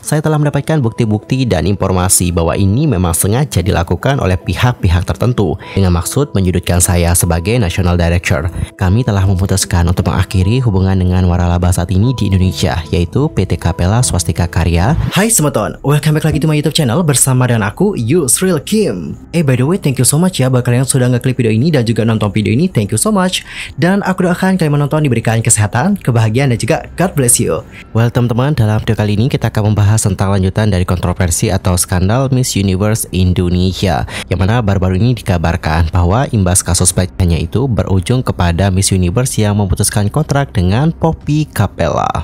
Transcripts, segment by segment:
Saya telah mendapatkan bukti-bukti dan informasi bahwa ini memang sengaja dilakukan oleh pihak-pihak tertentu dengan maksud menyudutkan saya sebagai National Director. Kami telah memutuskan untuk mengakhiri hubungan dengan waralaba saat ini di Indonesia, yaitu PT Kapela Swastika Karya. Hai Semeton, welcome back lagi to my YouTube channel bersama dengan aku, Yusril Kim. Eh by the way, thank you so much ya buat kalian yang sudah ngeklik video ini dan juga nonton video ini, thank you so much. Dan aku doakan kalian menonton diberikan kesehatan, kebahagiaan, dan juga God bless you. Well teman-teman, dalam video kali ini kita akan membahas membahas tentang lanjutan dari kontroversi atau skandal Miss Universe Indonesia yang mana baru-baru ini dikabarkan bahwa imbas kasus pelecehannya itu berujung kepada Miss Universe yang memutuskan kontrak dengan Poppy Capella.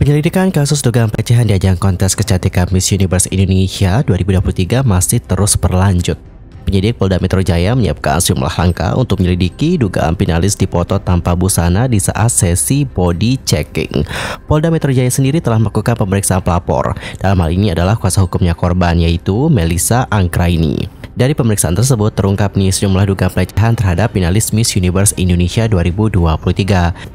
Penyelidikan kasus dugaan pelecehan di ajang kontes kecantikan Miss Universe Indonesia 2023 masih terus berlanjut penyidik Polda Metro Jaya menyiapkan sejumlah langkah untuk menyelidiki dugaan finalis dipoto tanpa busana di saat sesi body checking. Polda Metro Jaya sendiri telah melakukan pemeriksaan pelapor. Dalam hal ini adalah kuasa hukumnya korban yaitu Melisa Angkraini. Dari pemeriksaan tersebut terungkap nih sejumlah dugaan pelecehan terhadap finalis Miss Universe Indonesia 2023.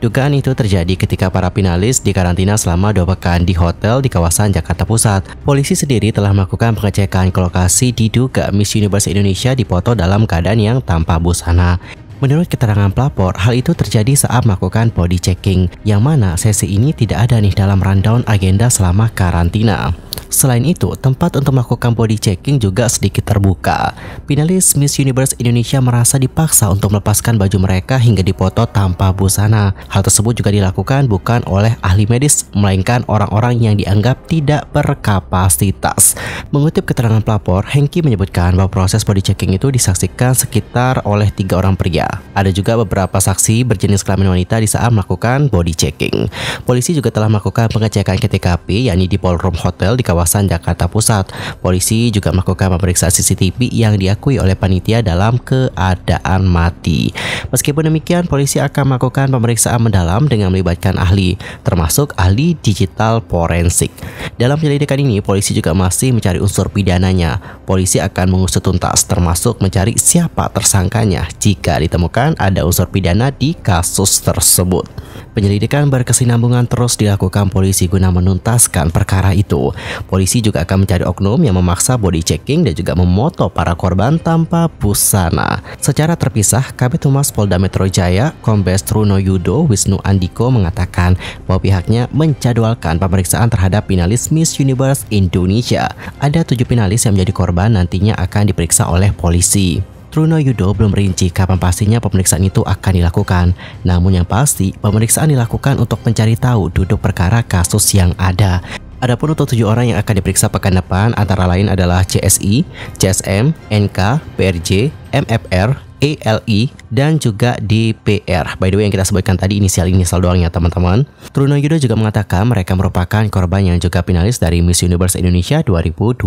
Dugaan itu terjadi ketika para finalis dikarantina selama dua pekan di hotel di kawasan Jakarta Pusat. Polisi sendiri telah melakukan pengecekan ke lokasi diduga Miss Universe Indonesia dipoto dalam keadaan yang tanpa busana. Menurut keterangan pelapor, hal itu terjadi saat melakukan body checking, yang mana sesi ini tidak ada nih dalam rundown agenda selama karantina. Selain itu, tempat untuk melakukan body checking juga sedikit terbuka. Finalis Miss Universe Indonesia merasa dipaksa untuk melepaskan baju mereka hingga dipoto tanpa busana. Hal tersebut juga dilakukan bukan oleh ahli medis, melainkan orang-orang yang dianggap tidak berkapasitas. Mengutip keterangan pelapor, Hengki menyebutkan bahwa proses body checking itu disaksikan sekitar oleh tiga orang pria. Ada juga beberapa saksi berjenis kelamin wanita di saat melakukan body checking. Polisi juga telah melakukan pengecekan KTKP, yakni di ballroom Hotel di kawasan kawasan Jakarta Pusat. Polisi juga melakukan pemeriksaan CCTV yang diakui oleh panitia dalam keadaan mati. Meskipun demikian, polisi akan melakukan pemeriksaan mendalam dengan melibatkan ahli, termasuk ahli digital forensik. Dalam penyelidikan ini, polisi juga masih mencari unsur pidananya. Polisi akan mengusut tuntas, termasuk mencari siapa tersangkanya jika ditemukan ada unsur pidana di kasus tersebut. Penyelidikan berkesinambungan terus dilakukan polisi guna menuntaskan perkara itu. Polisi juga akan mencari oknum yang memaksa body checking dan juga memoto para korban tanpa busana. Secara terpisah, Kabit Humas Polda Metro Jaya, Kombes Truno Yudo Wisnu Andiko mengatakan bahwa pihaknya menjadwalkan pemeriksaan terhadap finalis Miss Universe Indonesia. Ada tujuh finalis yang menjadi korban nantinya akan diperiksa oleh polisi. Truno Yudo belum merinci kapan pastinya pemeriksaan itu akan dilakukan. Namun yang pasti, pemeriksaan dilakukan untuk mencari tahu duduk perkara kasus yang ada. Adapun untuk tujuh orang yang akan diperiksa pekan depan antara lain adalah CSI, CSM, NK, PRJ, MFR, ALI e dan juga DPR. By the way yang kita sebutkan tadi inisial inisial doang ya teman-teman. Truno Yudo juga mengatakan mereka merupakan korban yang juga finalis dari Miss Universe Indonesia 2023.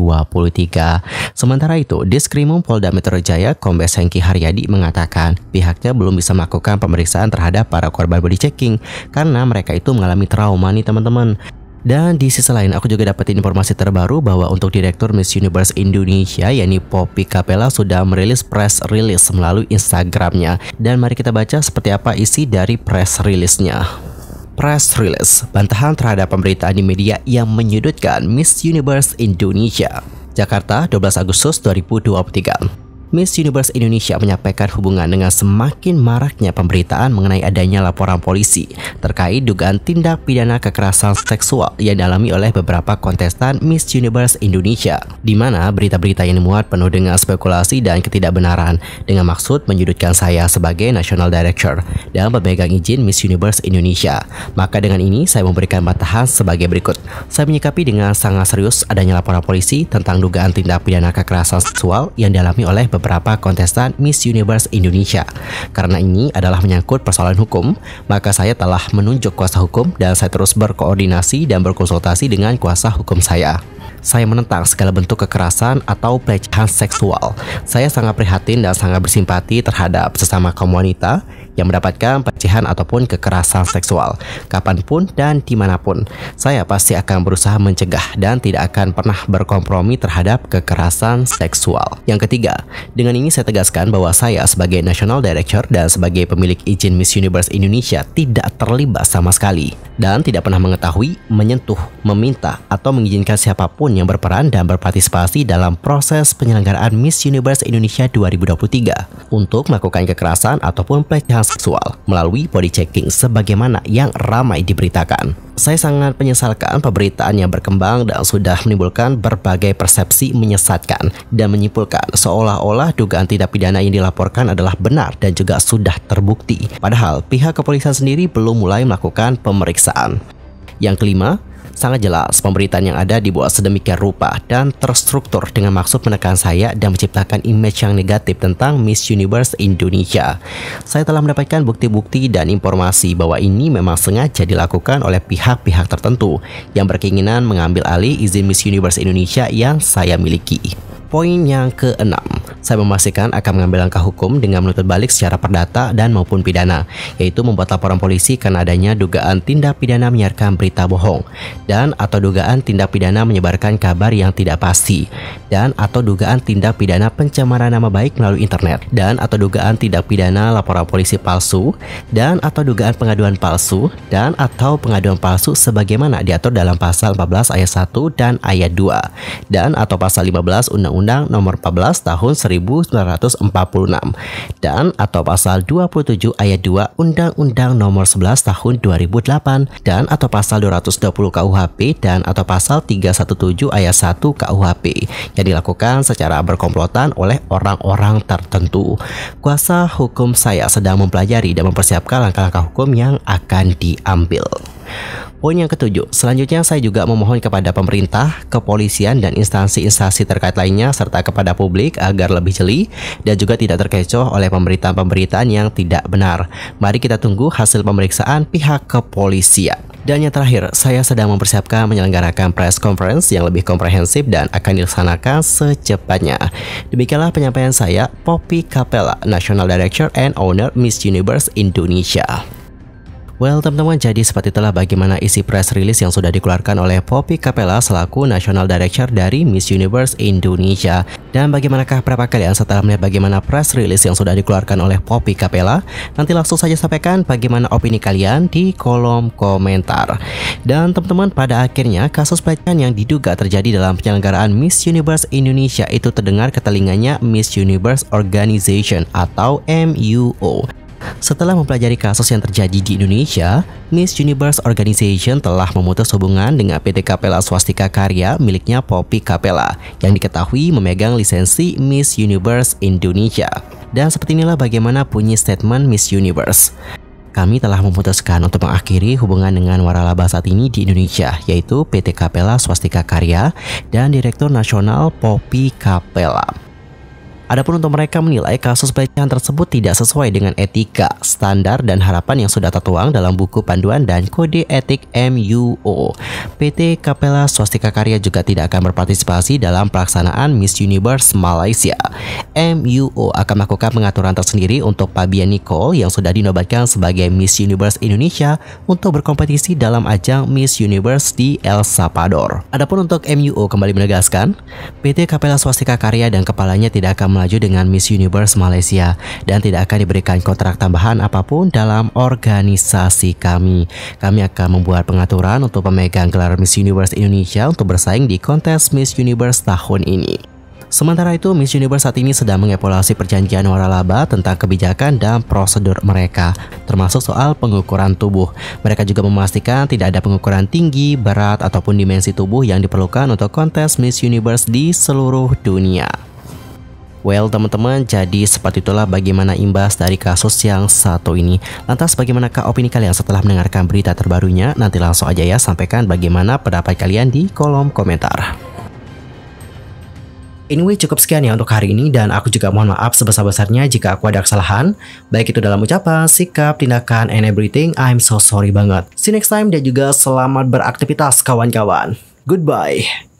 Sementara itu, Diskrimum Polda Metro Jaya Kombes Hengki Haryadi mengatakan pihaknya belum bisa melakukan pemeriksaan terhadap para korban body checking karena mereka itu mengalami trauma nih teman-teman. Dan di sisi lain aku juga dapat informasi terbaru bahwa untuk Direktur Miss Universe Indonesia yakni Poppy Capella sudah merilis press release melalui Instagramnya. Dan mari kita baca seperti apa isi dari press release-nya press release bantahan terhadap pemberitaan di media yang menyudutkan Miss Universe Indonesia. Jakarta, 12 Agustus 2023. Miss Universe Indonesia menyampaikan hubungan dengan semakin maraknya pemberitaan mengenai adanya laporan polisi terkait dugaan tindak pidana kekerasan seksual yang dialami oleh beberapa kontestan Miss Universe Indonesia, di mana berita-berita yang dimuat penuh dengan spekulasi dan ketidakbenaran dengan maksud menyudutkan saya sebagai National Director dalam pemegang izin Miss Universe Indonesia. Maka dengan ini saya memberikan bantahan sebagai berikut. Saya menyikapi dengan sangat serius adanya laporan polisi tentang dugaan tindak pidana kekerasan seksual yang dialami oleh beberapa beberapa kontestan Miss Universe Indonesia. Karena ini adalah menyangkut persoalan hukum, maka saya telah menunjuk kuasa hukum dan saya terus berkoordinasi dan berkonsultasi dengan kuasa hukum saya saya menentang segala bentuk kekerasan atau pelecehan seksual. Saya sangat prihatin dan sangat bersimpati terhadap sesama kaum wanita yang mendapatkan pelecehan ataupun kekerasan seksual kapanpun dan dimanapun. Saya pasti akan berusaha mencegah dan tidak akan pernah berkompromi terhadap kekerasan seksual. Yang ketiga, dengan ini saya tegaskan bahwa saya sebagai National Director dan sebagai pemilik izin Miss Universe Indonesia tidak terlibat sama sekali dan tidak pernah mengetahui, menyentuh, meminta, atau mengizinkan siapapun yang berperan dan berpartisipasi dalam proses penyelenggaraan Miss Universe Indonesia 2023 untuk melakukan kekerasan ataupun pelecehan seksual melalui body checking sebagaimana yang ramai diberitakan. Saya sangat menyesalkan pemberitaan yang berkembang dan sudah menimbulkan berbagai persepsi menyesatkan dan menyimpulkan seolah-olah dugaan tindak pidana yang dilaporkan adalah benar dan juga sudah terbukti. Padahal pihak kepolisian sendiri belum mulai melakukan pemeriksaan. Yang kelima, Sangat jelas pemberitaan yang ada dibuat sedemikian rupa dan terstruktur dengan maksud menekan saya dan menciptakan image yang negatif tentang Miss Universe Indonesia. Saya telah mendapatkan bukti-bukti dan informasi bahwa ini memang sengaja dilakukan oleh pihak-pihak tertentu yang berkeinginan mengambil alih izin Miss Universe Indonesia yang saya miliki. Poin yang keenam, saya memastikan akan mengambil langkah hukum dengan menuntut balik secara perdata dan maupun pidana, yaitu membuat laporan polisi karena adanya dugaan tindak pidana menyiarkan berita bohong dan atau dugaan tindak pidana menyebarkan kabar yang tidak pasti dan atau dugaan tindak pidana pencemaran nama baik melalui internet dan atau dugaan tindak pidana laporan polisi palsu dan atau dugaan pengaduan palsu dan atau pengaduan palsu sebagaimana diatur dalam pasal 14 ayat 1 dan ayat 2 dan atau pasal 15 Undang-Undang nomor 14 tahun 1946 dan atau pasal 27 ayat 2 Undang-Undang Nomor 11 Tahun 2008 dan atau pasal 220 KUHP dan atau pasal 317 ayat 1 KUHP yang dilakukan secara berkomplotan oleh orang-orang tertentu. Kuasa hukum saya sedang mempelajari dan mempersiapkan langkah-langkah hukum yang akan diambil. Poin yang ketujuh, selanjutnya saya juga memohon kepada pemerintah, kepolisian, dan instansi-instansi terkait lainnya serta kepada publik agar lebih jeli dan juga tidak terkecoh oleh pemberitaan-pemberitaan yang tidak benar. Mari kita tunggu hasil pemeriksaan pihak kepolisian. Dan yang terakhir, saya sedang mempersiapkan menyelenggarakan press conference yang lebih komprehensif dan akan dilaksanakan secepatnya. Demikianlah penyampaian saya, Poppy Capella, National Director and Owner Miss Universe Indonesia. Well teman-teman jadi seperti itulah bagaimana isi press release yang sudah dikeluarkan oleh Poppy Capella selaku National Director dari Miss Universe Indonesia. Dan bagaimanakah berapa kalian setelah melihat bagaimana press release yang sudah dikeluarkan oleh Poppy Capella? Nanti langsung saja sampaikan bagaimana opini kalian di kolom komentar. Dan teman-teman pada akhirnya kasus pelecehan yang diduga terjadi dalam penyelenggaraan Miss Universe Indonesia itu terdengar ke telinganya Miss Universe Organization atau MUO. Setelah mempelajari kasus yang terjadi di Indonesia, Miss Universe Organization telah memutus hubungan dengan PT Kapela Swastika Karya miliknya Poppy Kapela yang diketahui memegang lisensi Miss Universe Indonesia. Dan seperti inilah bagaimana bunyi statement Miss Universe kami telah memutuskan untuk mengakhiri hubungan dengan waralaba saat ini di Indonesia, yaitu PT Kapela Swastika Karya dan Direktur Nasional Poppy Kapela. Adapun untuk mereka menilai kasus pelecehan tersebut tidak sesuai dengan etika, standar, dan harapan yang sudah tertuang dalam buku panduan dan kode etik MUO. PT Kapela Swastika Karya juga tidak akan berpartisipasi dalam pelaksanaan Miss Universe Malaysia. MUO akan melakukan pengaturan tersendiri untuk Fabian Nicole yang sudah dinobatkan sebagai Miss Universe Indonesia untuk berkompetisi dalam ajang Miss Universe di El Salvador. Adapun untuk MUO kembali menegaskan, PT Kapela Swastika Karya dan kepalanya tidak akan melaju dengan Miss Universe Malaysia dan tidak akan diberikan kontrak tambahan apapun dalam organisasi kami. Kami akan membuat pengaturan untuk pemegang gelar Miss Universe Indonesia untuk bersaing di kontes Miss Universe tahun ini. Sementara itu, Miss Universe saat ini sedang mengevaluasi perjanjian waralaba tentang kebijakan dan prosedur mereka, termasuk soal pengukuran tubuh. Mereka juga memastikan tidak ada pengukuran tinggi, berat, ataupun dimensi tubuh yang diperlukan untuk kontes Miss Universe di seluruh dunia. Well teman-teman jadi seperti itulah bagaimana imbas dari kasus yang satu ini Lantas bagaimanakah opini kalian setelah mendengarkan berita terbarunya? Nanti langsung aja ya sampaikan bagaimana pendapat kalian di kolom komentar Anyway cukup sekian ya untuk hari ini dan aku juga mohon maaf sebesar-besarnya jika aku ada kesalahan Baik itu dalam ucapan, sikap, tindakan, and everything I'm so sorry banget See you next time dan juga selamat beraktivitas kawan-kawan Goodbye